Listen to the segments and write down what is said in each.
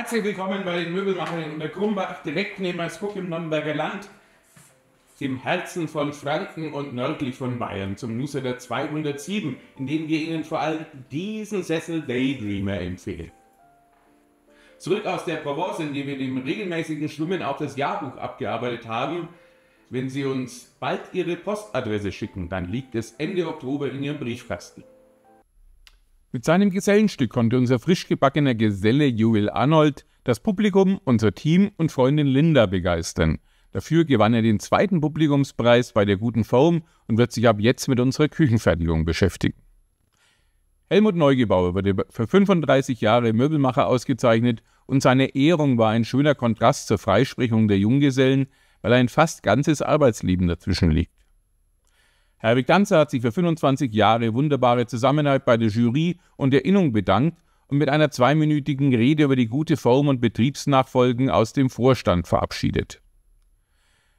Herzlich willkommen bei den Möbelmachern in der Grumbach, direkt neben Askuck im Nürnberger Land, im Herzen von Franken und nördlich von Bayern, zum Newsletter 207, in dem wir Ihnen vor allem diesen Sessel Daydreamer empfehlen. Zurück aus der Provence, in der wir dem regelmäßigen Schwimmen auch das Jahrbuch abgearbeitet haben. Wenn Sie uns bald Ihre Postadresse schicken, dann liegt es Ende Oktober in Ihrem Briefkasten. Mit seinem Gesellenstück konnte unser frisch gebackener Geselle Joel Arnold das Publikum, unser Team und Freundin Linda begeistern. Dafür gewann er den zweiten Publikumspreis bei der guten Form und wird sich ab jetzt mit unserer Küchenfertigung beschäftigen. Helmut Neugebauer wurde für 35 Jahre Möbelmacher ausgezeichnet und seine Ehrung war ein schöner Kontrast zur Freisprechung der Junggesellen, weil ein fast ganzes Arbeitsleben dazwischen liegt. Herwig Danzer hat sich für 25 Jahre wunderbare Zusammenarbeit bei der Jury und der Innung bedankt und mit einer zweiminütigen Rede über die gute Form und Betriebsnachfolgen aus dem Vorstand verabschiedet.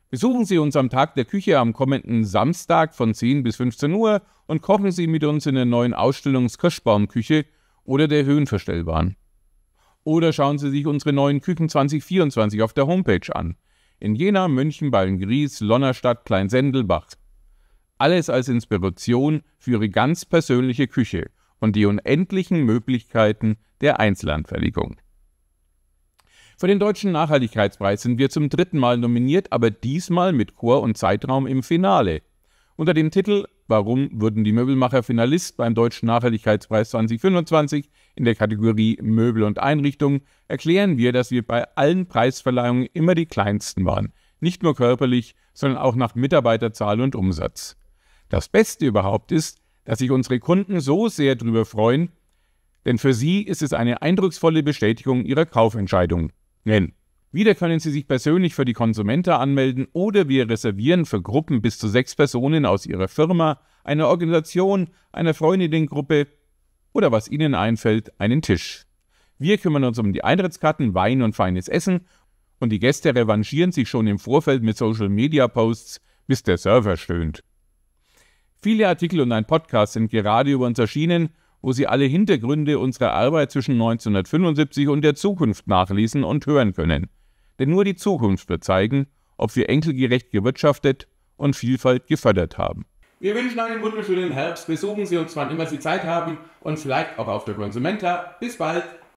Besuchen Sie uns am Tag der Küche am kommenden Samstag von 10 bis 15 Uhr und kochen Sie mit uns in der neuen Ausstellung Kirschbaumküche oder der Höhenverstellbahn. Oder schauen Sie sich unsere neuen Küchen 2024 auf der Homepage an. In Jena, München, Ballengries, Lonnerstadt, Kleinsendelbach alles als Inspiration für ihre ganz persönliche Küche und die unendlichen Möglichkeiten der Einzelanfertigung. Für den Deutschen Nachhaltigkeitspreis sind wir zum dritten Mal nominiert, aber diesmal mit Chor und Zeitraum im Finale. Unter dem Titel Warum wurden die Möbelmacher Finalist beim Deutschen Nachhaltigkeitspreis 2025 in der Kategorie Möbel und Einrichtung erklären wir, dass wir bei allen Preisverleihungen immer die kleinsten waren. Nicht nur körperlich, sondern auch nach Mitarbeiterzahl und Umsatz. Das Beste überhaupt ist, dass sich unsere Kunden so sehr darüber freuen, denn für sie ist es eine eindrucksvolle Bestätigung ihrer Kaufentscheidung. Denn wieder können sie sich persönlich für die Konsumenta anmelden oder wir reservieren für Gruppen bis zu sechs Personen aus ihrer Firma, einer Organisation, einer Freundinnengruppe oder was ihnen einfällt, einen Tisch. Wir kümmern uns um die Eintrittskarten, Wein und feines Essen und die Gäste revanchieren sich schon im Vorfeld mit Social Media Posts, bis der Server stöhnt. Viele Artikel und ein Podcast sind gerade über uns erschienen, wo Sie alle Hintergründe unserer Arbeit zwischen 1975 und der Zukunft nachlesen und hören können. Denn nur die Zukunft wird zeigen, ob wir enkelgerecht gewirtschaftet und Vielfalt gefördert haben. Wir wünschen einen wunderschönen Herbst. Besuchen Sie uns, wann immer Sie Zeit haben und vielleicht auch auf der Konsumenta. Bis bald!